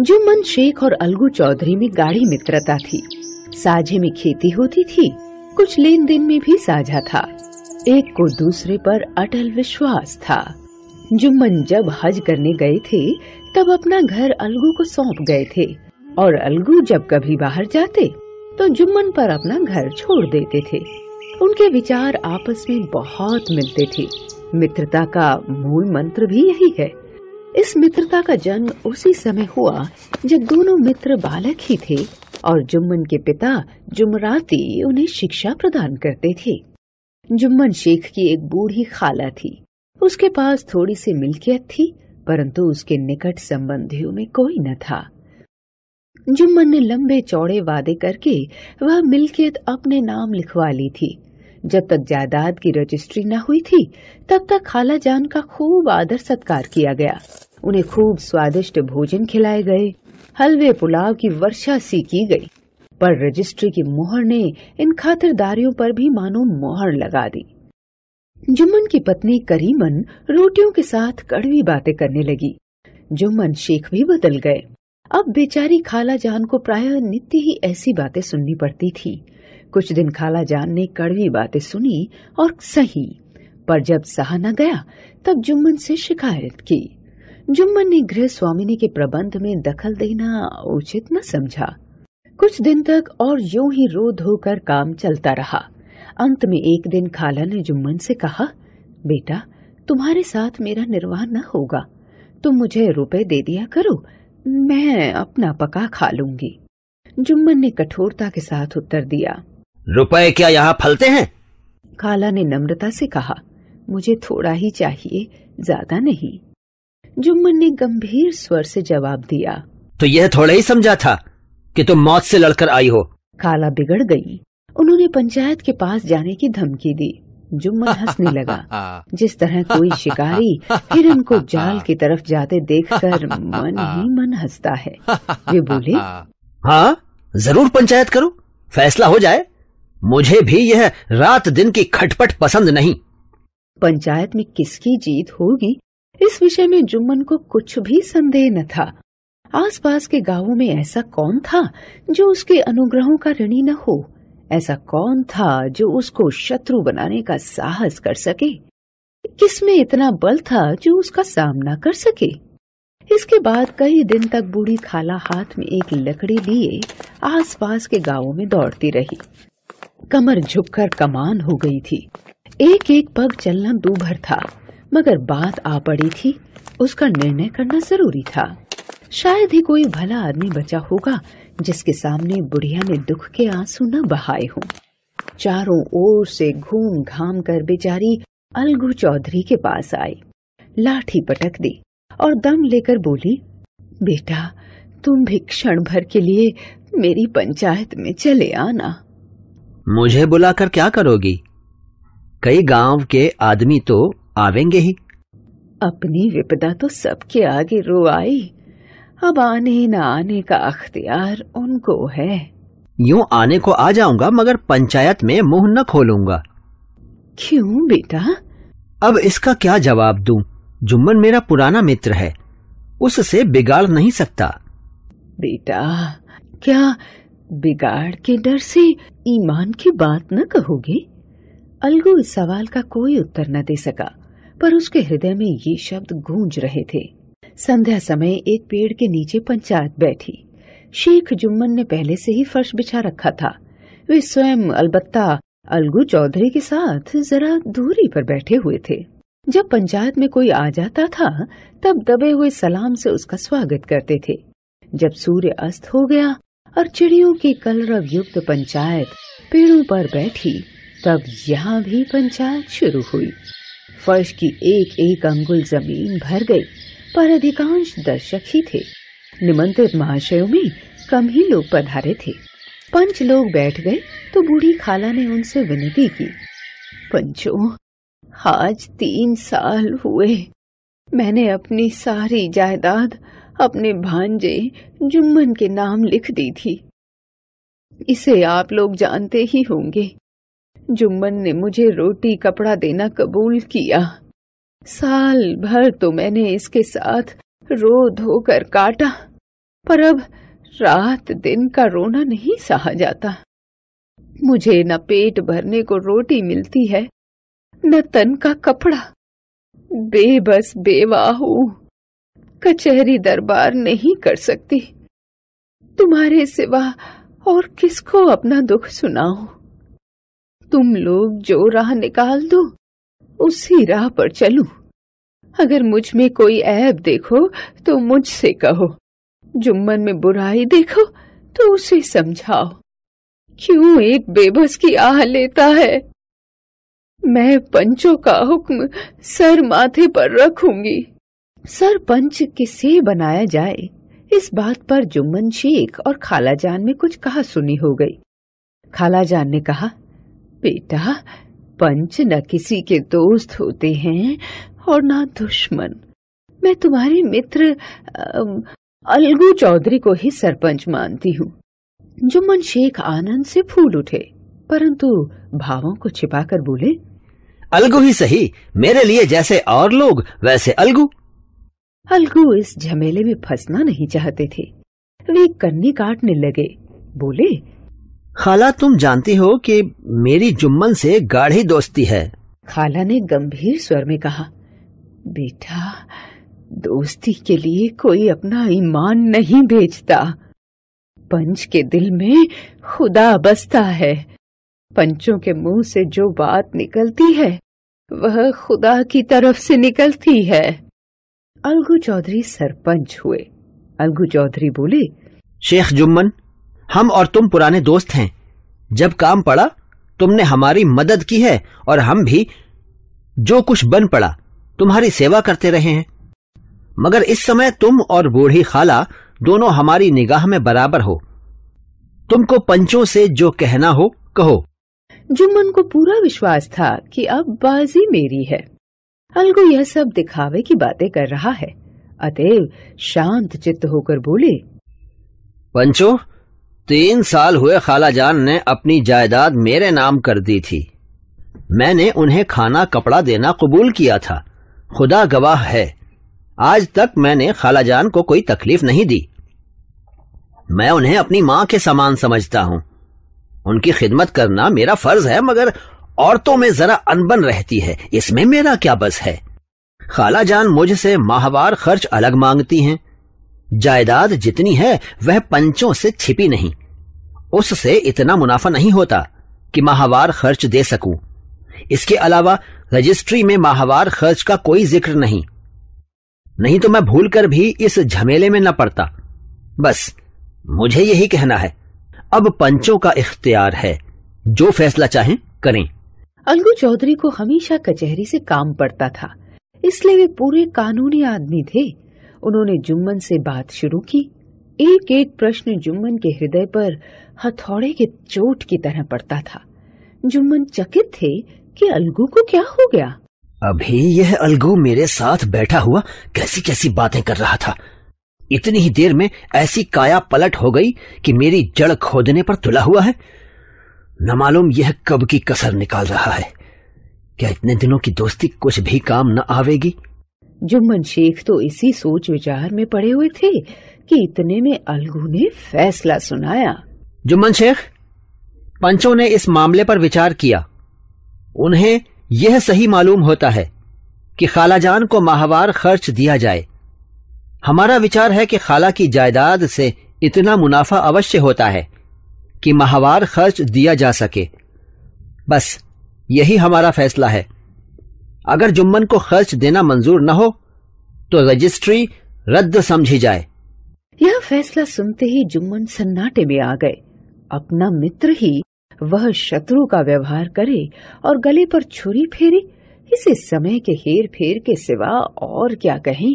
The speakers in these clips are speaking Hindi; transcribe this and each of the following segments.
जो मन शेख और अलगू चौधरी में गाढ़ी मित्रता थी साझे में खेती होती थी कुछ लेन देन में भी साझा था एक को दूसरे पर अटल विश्वास था जुम्मन जब हज करने गए थे तब अपना घर अलगू को सौंप गए थे और अलगू जब कभी बाहर जाते तो जुम्मन पर अपना घर छोड़ देते थे उनके विचार आपस में बहुत मिलते थे मित्रता का मूल मंत्र भी यही है इस मित्रता का जन्म उसी समय हुआ जब दोनों मित्र बालक ही थे और जुम्मन के पिता जुमराती उन्हें शिक्षा प्रदान करते थे जुम्मन शेख की एक बूढ़ी खाला थी उसके पास थोड़ी सी मिल्कियत थी परंतु उसके निकट संबंधियों में कोई न था जुम्मन ने लंबे चौड़े वादे करके वह मिल्कियत अपने नाम लिखवा ली थी जब तक जायदाद की रजिस्ट्री न हुई थी तब तक खाला जान का खूब आदर सत्कार किया गया उन्हें खूब स्वादिष्ट भोजन खिलाए गए हलवे पुलाव की वर्षा सी की गई पर रजिस्ट्री की मोहर ने इन खातिरदारियों पर भी मानो मोहर लगा दी जुम्मन की पत्नी करीमन रोटियों के साथ कड़वी बातें करने लगी जुम्मन शेख भी बदल गए अब बेचारी खाला जान को प्राय नित्य ही ऐसी बातें सुननी पड़ती थी कुछ दिन खाला जान ने कड़वी बातें सुनी और सही पर जब सहा न गया तब जुम्मन से शिकायत की जुम्मन ने गृह स्वामिनी के प्रबंध में दखल देना उचित न समझा कुछ दिन तक और यूं ही रो धोकर काम चलता रहा अंत में एक दिन खाला ने जुम्मन से कहा बेटा तुम्हारे साथ मेरा निर्वाह न होगा तुम मुझे रुपए दे दिया करो मैं अपना पका खा लूंगी जुम्मन ने कठोरता के साथ उत्तर दिया रुपए क्या यहाँ फलते हैं काला ने नम्रता से कहा मुझे थोड़ा ही चाहिए ज्यादा नहीं जुम्मन ने गंभीर स्वर से जवाब दिया तो यह थोड़ा ही समझा था कि तुम मौत से लड़कर आई हो काला बिगड़ गई उन्होंने पंचायत के पास जाने की धमकी दी जुम्मन हंसने लगा जिस तरह कोई शिकारी हिरन को जाल की तरफ जाते देखकर मन ही मन हंसता है वे बोले हाँ जरूर पंचायत करो फैसला हो जाए मुझे भी यह रात दिन की खटपट पसंद नहीं पंचायत में किसकी जीत होगी इस विषय में जुम्मन को कुछ भी संदेह न था आसपास के गांवों में ऐसा कौन था जो उसके अनुग्रहों का ऋणी न हो ऐसा कौन था जो उसको शत्रु बनाने का साहस कर सके किसमें इतना बल था जो उसका सामना कर सके इसके बाद कई दिन तक बूढ़ी खाला हाथ में एक लकड़ी लिए आसपास के गांवों में दौड़ती रही कमर झुककर कमान हो गई थी एक एक पग चलना दूभर था मगर बात आ पड़ी थी उसका निर्णय करना जरूरी था शायद ही कोई भला आदमी बचा होगा जिसके सामने बुढ़िया ने दुख के आंसू न बहाए हों चारों ओर से घूम घाम कर बेचारी अलगू चौधरी के पास आई लाठी पटक दी और दम लेकर बोली बेटा तुम भी क्षण भर के लिए मेरी पंचायत में चले आना मुझे बुलाकर क्या करोगी कई गांव के आदमी तो आवेंगे ही अपनी विपदा तो सबके आगे रो आई अब आने न आने का अख्तियार उनको है यूं आने को आ जाऊंगा मगर पंचायत में मुंह न खोलूंगा क्यों बेटा अब इसका क्या जवाब दूं? जुम्मन मेरा पुराना मित्र है उससे बिगाड़ नहीं सकता बेटा क्या बिगाड़ के डर से ईमान की बात न कहोगे अलगू इस सवाल का कोई उत्तर न दे सका पर उसके हृदय में ये शब्द गूंज रहे थे संध्या समय एक पेड़ के नीचे पंचायत बैठी शेख जुम्मन ने पहले से ही फर्श बिछा रखा था वे स्वयं अलबत्ता अलगू चौधरी के साथ जरा दूरी पर बैठे हुए थे जब पंचायत में कोई आ जाता था तब दबे हुए सलाम से उसका स्वागत करते थे जब सूर्य अस्त हो गया और चिड़ियों की कलरव युक्त पंचायत पेड़ों पर बैठी तब यहाँ भी पंचायत शुरू हुई फर्श की एक एक अंगुल जमीन भर गई पर अधिकांश दर्शक ही थे निमंत्रित महाशयों में कम ही लोग पधारे थे पंच लोग बैठ गए तो बूढ़ी खाला ने उनसे विनती की पंचो आज तीन साल हुए मैंने अपनी सारी जायदाद अपने भांजे जुम्मन के नाम लिख दी थी इसे आप लोग जानते ही होंगे जुम्मन ने मुझे रोटी कपड़ा देना कबूल किया साल भर तो मैंने इसके साथ रो धोकर काटा पर अब रात दिन का रोना नहीं सहा जाता मुझे न पेट भरने को रोटी मिलती है न तन का कपड़ा बेबस बेवाहू कचहरी दरबार नहीं कर सकती तुम्हारे सिवा और किसको अपना दुख सुनाओ तुम लोग जो राह निकाल दो उसी राह पर चलू अगर मुझ में कोई ऐब देखो तो मुझसे कहो जुम्मन में बुराई देखो तो उसे समझाओ क्यों एक बेबस की आह लेता है मैं पंचों का हुक्म सर माथे पर रखूंगी सरपंच किसे बनाया जाए इस बात पर जुम्मन शेख और खालाजान में कुछ कहा सुनी हो गई खालाजान ने कहा बेटा पंच न किसी के दोस्त होते हैं और ना दुश्मन मैं तुम्हारे मित्र अलगू चौधरी को ही सरपंच मानती हूँ जुम्मन शेख आनंद से फूल उठे परंतु भावों को छिपाकर बोले अलगू ही सही मेरे लिए जैसे और लोग वैसे अलगू अलगू इस झमेले में फंसना नहीं चाहते थे वे कन्नी काटने लगे बोले खाला तुम जानती हो कि मेरी जुम्मन से गाढ़ी दोस्ती है खाला ने गंभीर स्वर में कहा बेटा दोस्ती के लिए कोई अपना ईमान नहीं बेचता पंच के दिल में खुदा बसता है पंचों के मुंह से जो बात निकलती है वह खुदा की तरफ से निकलती है अलगू चौधरी सरपंच हुए अलगू चौधरी बोले शेख जुम्मन हम और तुम पुराने दोस्त हैं जब काम पड़ा तुमने हमारी मदद की है और हम भी जो कुछ बन पड़ा तुम्हारी सेवा करते रहे हैं मगर इस समय तुम और बूढ़ी खाला दोनों हमारी निगाह में बराबर हो तुमको पंचों से जो कहना हो कहो जुम्मन को पूरा विश्वास था कि अब बाजी मेरी है अलगू यह सब दिखावे की बातें कर रहा है अतएव शांत चित्त होकर बोले पंचो तीन साल हुए खालाजान ने अपनी जायदाद मेरे नाम कर दी थी मैंने उन्हें खाना कपड़ा देना कबूल किया था खुदा गवाह है आज तक मैंने खालाजान को कोई तकलीफ नहीं दी मैं उन्हें अपनी माँ के समान समझता हूँ उनकी खिदमत करना मेरा फर्ज है मगर औरतों में जरा अनबन रहती है इसमें मेरा क्या बस है खाला जान मुझसे माहवार खर्च अलग मांगती हैं जायदाद जितनी है वह पंचों से छिपी नहीं उससे इतना मुनाफा नहीं होता कि माहवार खर्च दे सकूं इसके अलावा रजिस्ट्री में माहवार खर्च का कोई जिक्र नहीं नहीं तो मैं भूलकर भी इस झमेले में न पड़ता बस मुझे यही कहना है अब पंचों का इख्तियार है जो फैसला चाहें करें अलगू चौधरी को हमेशा कचहरी से काम पड़ता था इसलिए वे पूरे कानूनी आदमी थे उन्होंने जुम्मन से बात शुरू की एक एक प्रश्न जुम्मन के हृदय पर हथौड़े के चोट की तरह पड़ता था जुम्मन चकित थे कि अलगू को क्या हो गया अभी यह अलगू मेरे साथ बैठा हुआ कैसी कैसी बातें कर रहा था इतनी ही देर में ऐसी काया पलट हो गई कि मेरी जड़ खोदने पर तुला हुआ है न मालूम यह कब की कसर निकाल रहा है क्या इतने दिनों की दोस्ती कुछ भी काम न आवेगी जुम्मन शेख तो इसी सोच विचार में पड़े हुए थे कि इतने में अलगू ने फैसला सुनाया जुम्मन शेख पंचों ने इस मामले पर विचार किया उन्हें यह सही मालूम होता है कि खालाजान को माहवार खर्च दिया जाए हमारा विचार है कि खाला की जायदाद से इतना मुनाफा अवश्य होता है कि माहवार खर्च दिया जा सके बस यही हमारा फैसला है अगर जुम्मन को खर्च देना मंजूर न हो तो रजिस्ट्री रद्द समझी जाए यह फैसला सुनते ही जुम्मन सन्नाटे में आ गए अपना मित्र ही वह शत्रु का व्यवहार करे और गले पर छुरी फेरे इसे समय के हेर फेर के सिवा और क्या कहें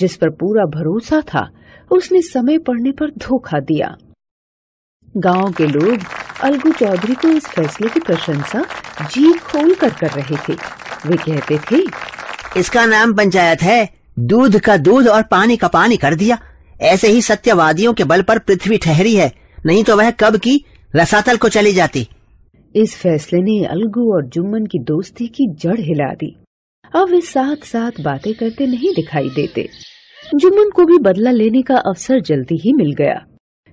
जिस पर पूरा भरोसा था उसने समय पड़ने पर धोखा दिया गांव के लोग अलगू चौधरी को इस फैसले की प्रशंसा जी खोल कर कर रहे थे वे कहते थे इसका नाम पंचायत है दूध का दूध और पानी का पानी कर दिया ऐसे ही सत्यवादियों के बल पर पृथ्वी ठहरी है नहीं तो वह कब की रसातल को चली जाती इस फैसले ने अलगू और जुम्मन की दोस्ती की जड़ हिला दी अब वे साथ साथ बातें करते नहीं दिखाई देते जुम्मन को भी बदला लेने का अवसर जल्दी ही मिल गया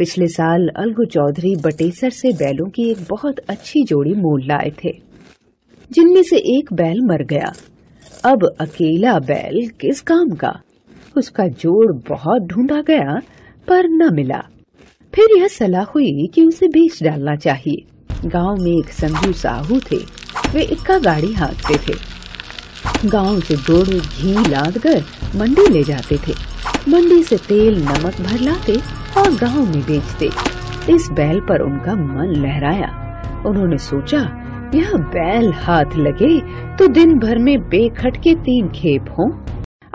पिछले साल अलगू चौधरी बटेसर से बैलों की एक बहुत अच्छी जोड़ी मोल लाए थे जिनमें से एक बैल मर गया अब अकेला बैल किस काम का उसका जोड़ बहुत ढूंढा गया पर न मिला फिर यह सलाह हुई कि उसे बेच डालना चाहिए गांव में एक संजू साहू थे वे इक्का गाड़ी हाँकते थे गांव से गुड़ घी लाद कर मंडी ले जाते थे मंडी से तेल नमक भर लाते और गांव में बेचते इस बैल पर उनका मन लहराया उन्होंने सोचा यह बैल हाथ लगे तो दिन भर में बेखट के तीन खेप हों।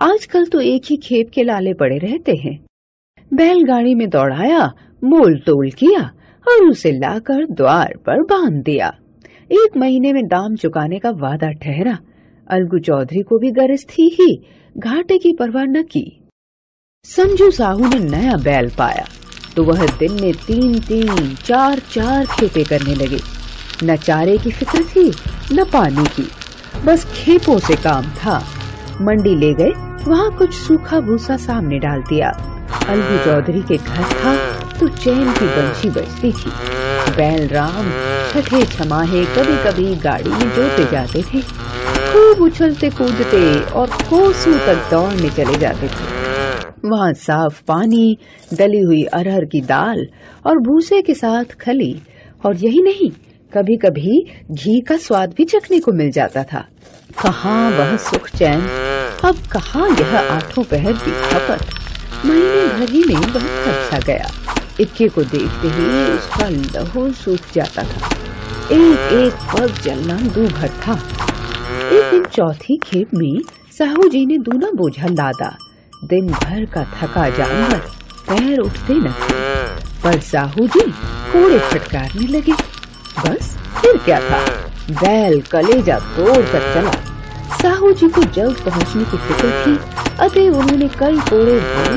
आजकल तो एक ही खेप के लाले पड़े रहते हैं गाड़ी में दौड़ाया मोल तोल किया और उसे लाकर द्वार पर बांध दिया एक महीने में दाम चुकाने का वादा ठहरा अलगू चौधरी को भी गरज थी ही घाटे की परवाह न की संजू साहू ने नया बैल पाया तो वह दिन में तीन तीन चार चार खेपे करने लगे न चारे की फिक्र थी न पानी की बस खेपों से काम था मंडी ले गए वहाँ कुछ सूखा भूसा सामने डाल दिया अलगू चौधरी के घर था तो चैन की बंशी बजती थी बैल राम छठे छमाहे कभी कभी गाड़ी में जोते जाते थे खूब उछलते कूदते और कोसों तक दौड़ने चले जाते थे वहाँ साफ पानी दली हुई अरहर की दाल और भूसे के साथ खली और यही नहीं कभी कभी घी का स्वाद भी चखने को मिल जाता था कहा वह सुख चैन अब कहा यह आठों पहर की खपत महीने भर ही में वह खर्चा अच्छा गया इक्के को देखते ही उसका लहू सूख जाता था एक एक पग जलना दूभर था एक दिन चौथी खेप में साहू जी ने दूना बोझा लादा दिन भर का थका जानवर पैर उठते न पर साहू जी कूड़े फटकारने लगे बस फिर क्या था बैल कलेजा तोड़ कर चला साहू जी को जल्द पहुंचने की फिक्र थी अतः उन्होंने कई कोड़े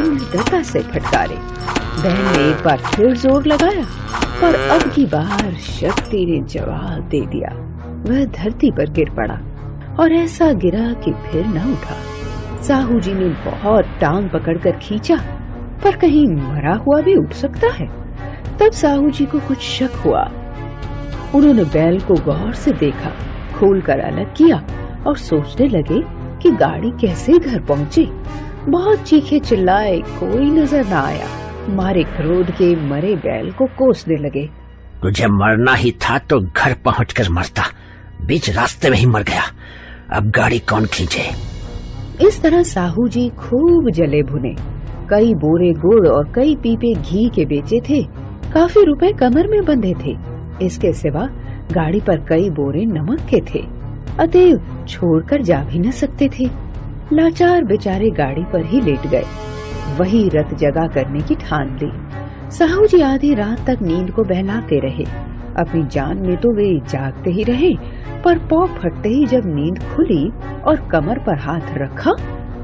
निर्दयता से फटकारे बहन ने एक बार फिर जोर लगाया पर अब की बार शक्ति ने जवाब दे दिया वह धरती पर गिर पड़ा और ऐसा गिरा कि फिर न उठा साहू जी ने बहुत टांग पकड़कर खींचा पर कहीं मरा हुआ भी उठ सकता है तब साहू जी को कुछ शक हुआ उन्होंने बैल को गौर से देखा खोल कर अलग किया और सोचने लगे कि गाड़ी कैसे घर पहुंची बहुत चीखे चिल्लाए कोई नजर न आया मारे क्रोध के मरे बैल को कोसने लगे तुझे मरना ही था तो घर पहुंचकर मरता बीच रास्ते में ही मर गया अब गाड़ी कौन खींचे इस तरह साहू जी खूब जले भुने कई बोरे गुड़ और कई पीपे घी के बेचे थे काफी रुपए कमर में बंधे थे इसके सिवा गाड़ी पर कई बोरे नमक के थे अतएव छोड़कर जा भी न सकते थे लाचार बेचारे गाड़ी पर ही लेट गए वही रत जगा करने की ठान ली साहू जी आधी रात तक नींद को बहलाते रहे अपनी जान में तो वे जागते ही रहे पर पौ फटते ही जब नींद खुली और कमर पर हाथ रखा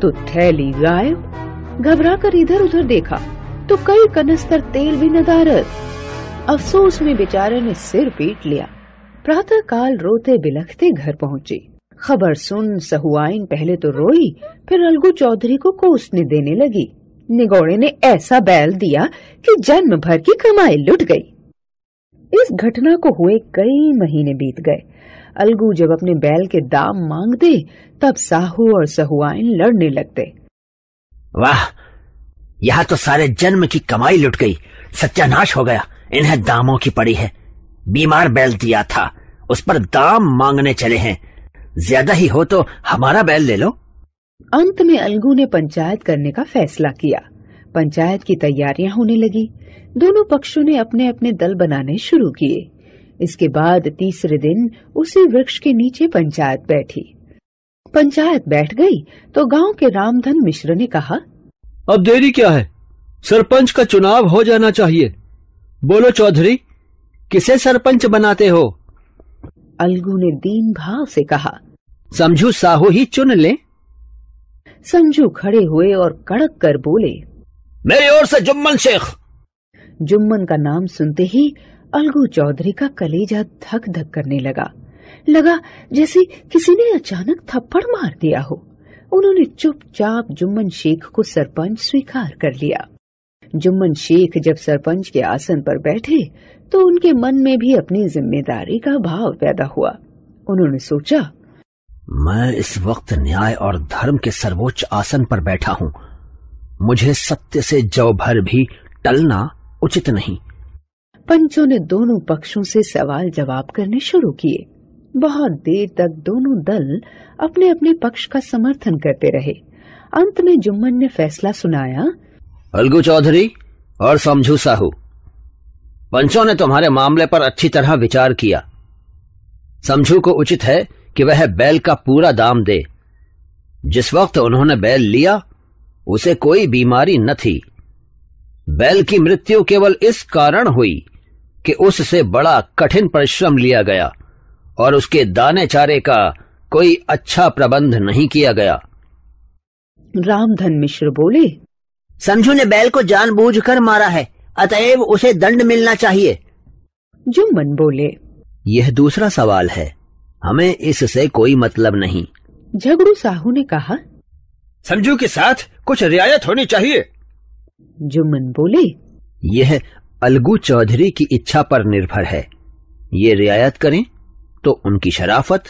तो थैली गायब घबरा कर इधर उधर देखा तो कई कनस्तर तेल भी नदारत अफसोस में बेचारे ने सिर पीट लिया प्रातः काल रोते बिलखते घर पहुँचे खबर सुन सहुआइन पहले तो रोई फिर अलगू चौधरी को कोसने देने लगी निगौड़े ने ऐसा बैल दिया कि जन्म भर की कमाई लुट गई इस घटना को हुए कई महीने बीत गए अलगू जब अपने बैल के दाम मांगते तब साहू और सहुआइन लड़ने लगते वाह यहाँ तो सारे जन्म की कमाई लुट गई सत्यानाश हो गया इन्हें दामों की पड़ी है बीमार बैल दिया था उस पर दाम मांगने चले हैं ज्यादा ही हो तो हमारा बैल ले लो अंत में अलगू ने पंचायत करने का फैसला किया पंचायत की तैयारियां होने लगी दोनों पक्षों ने अपने अपने दल बनाने शुरू किए इसके बाद तीसरे दिन उसी वृक्ष के नीचे पंचायत बैठी पंचायत बैठ गई तो गांव के रामधन मिश्र ने कहा अब देरी क्या है सरपंच का चुनाव हो जाना चाहिए बोलो चौधरी किसे सरपंच बनाते हो अलगू ने दीन भाव से कहा समझू साहू ही चुन ले समझू खड़े हुए और कड़क कर बोले मेरी ओर से जुम्मन शेख जुम्मन का नाम सुनते ही अलगू चौधरी का कलेजा धक धक करने लगा लगा जैसे किसी ने अचानक थप्पड़ मार दिया हो उन्होंने चुपचाप जुम्मन शेख को सरपंच स्वीकार कर लिया जुम्मन शेख जब सरपंच के आसन पर बैठे तो उनके मन में भी अपनी जिम्मेदारी का भाव पैदा हुआ उन्होंने सोचा मैं इस वक्त न्याय और धर्म के सर्वोच्च आसन पर बैठा हूँ मुझे सत्य से जव भर भी टलना उचित नहीं पंचों ने दोनों पक्षों से सवाल जवाब करने शुरू किए बहुत देर तक दोनों दल अपने अपने पक्ष का समर्थन करते रहे अंत में जुम्मन ने फैसला सुनाया अलगू चौधरी और समझू साहू पंचों ने तुम्हारे मामले पर अच्छी तरह विचार किया समझू को उचित है कि वह बैल का पूरा दाम दे जिस वक्त उन्होंने बैल लिया उसे कोई बीमारी न थी बैल की मृत्यु केवल इस कारण हुई कि उससे बड़ा कठिन परिश्रम लिया गया और उसके दाने चारे का कोई अच्छा प्रबंध नहीं किया गया रामधन मिश्र बोले संजू ने बैल को जानबूझकर मारा है अतएव उसे दंड मिलना चाहिए जुम्मन बोले यह दूसरा सवाल है हमें इससे कोई मतलब नहीं झगड़ू साहू ने कहा संजू के साथ कुछ रियायत होनी चाहिए जुम्मन बोले यह अलगू चौधरी की इच्छा पर निर्भर है ये रियायत करें तो उनकी शराफत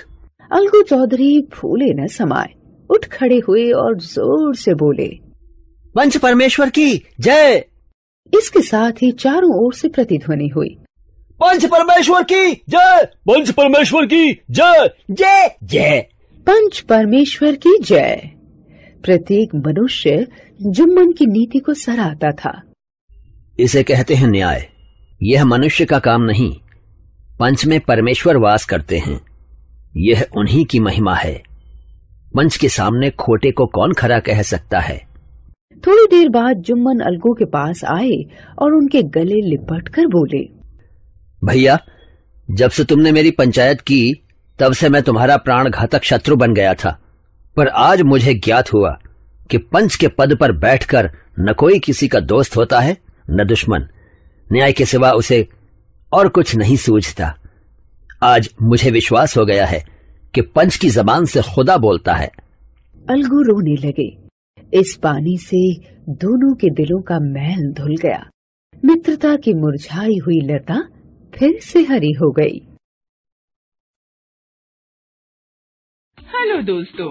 अलगू चौधरी फूले न समाये उठ खड़े हुए और जोर से बोले पंच परमेश्वर की जय इसके साथ ही चारों ओर से प्रतिध्वनि हुई पंच परमेश्वर की जय पंच परमेश्वर की जय जय जय पंच परमेश्वर की जय प्रत्येक मनुष्य जुम्मन की नीति को सराहता था इसे कहते हैं न्याय यह मनुष्य का काम नहीं पंच में परमेश्वर वास करते हैं यह उन्हीं की महिमा है पंच के सामने खोटे को कौन खरा कह सकता है थोड़ी देर बाद जुम्मन अलगू के पास आए और उनके गले लिपट कर बोले भैया जब से तुमने मेरी पंचायत की तब से मैं तुम्हारा प्राण घातक शत्रु बन गया था पर आज मुझे ज्ञात हुआ कि पंच के पद पर बैठकर न कोई किसी का दोस्त होता है न दुश्मन न्याय के सिवा उसे और कुछ नहीं सूझता आज मुझे विश्वास हो गया है कि पंच की जबान से खुदा बोलता है अलगू रोने लगे इस पानी से दोनों के दिलों का मैल धुल गया मित्रता की मुरझाई हुई लता फिर से हरी हो गई हेलो दोस्तों